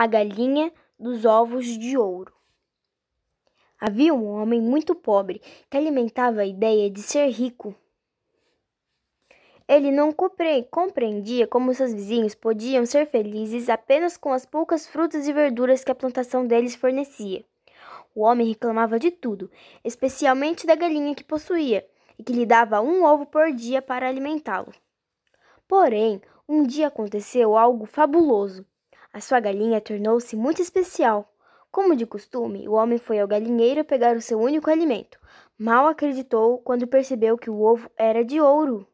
A Galinha dos Ovos de Ouro. Havia um homem muito pobre que alimentava a ideia de ser rico. Ele não compreendia como seus vizinhos podiam ser felizes apenas com as poucas frutas e verduras que a plantação deles fornecia. O homem reclamava de tudo, especialmente da galinha que possuía e que lhe dava um ovo por dia para alimentá-lo. Porém, um dia aconteceu algo fabuloso. A sua galinha tornou-se muito especial. Como de costume, o homem foi ao galinheiro pegar o seu único alimento. Mal acreditou quando percebeu que o ovo era de ouro.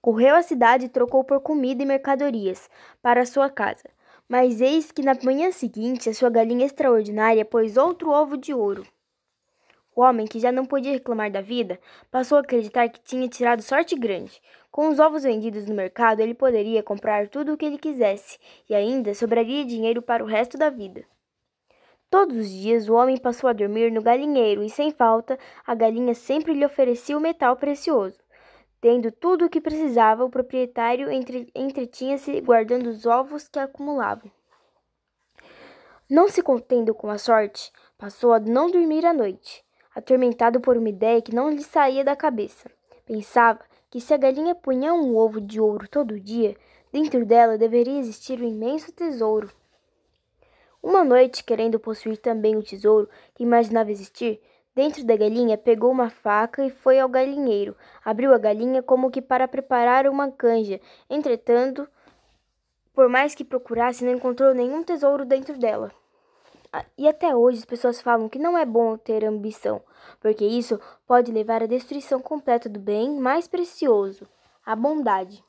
Correu à cidade e trocou por comida e mercadorias para sua casa. Mas eis que na manhã seguinte a sua galinha extraordinária pôs outro ovo de ouro. O homem, que já não podia reclamar da vida, passou a acreditar que tinha tirado sorte grande. Com os ovos vendidos no mercado, ele poderia comprar tudo o que ele quisesse e ainda sobraria dinheiro para o resto da vida. Todos os dias o homem passou a dormir no galinheiro e, sem falta, a galinha sempre lhe oferecia o metal precioso. Tendo tudo o que precisava, o proprietário entre, entretinha-se guardando os ovos que acumulavam. Não se contendo com a sorte, passou a não dormir à noite atormentado por uma ideia que não lhe saía da cabeça. Pensava que se a galinha punha um ovo de ouro todo dia, dentro dela deveria existir um imenso tesouro. Uma noite, querendo possuir também o tesouro que imaginava existir, dentro da galinha pegou uma faca e foi ao galinheiro. Abriu a galinha como que para preparar uma canja. Entretanto, por mais que procurasse, não encontrou nenhum tesouro dentro dela. E até hoje as pessoas falam que não é bom ter ambição, porque isso pode levar à destruição completa do bem mais precioso, a bondade.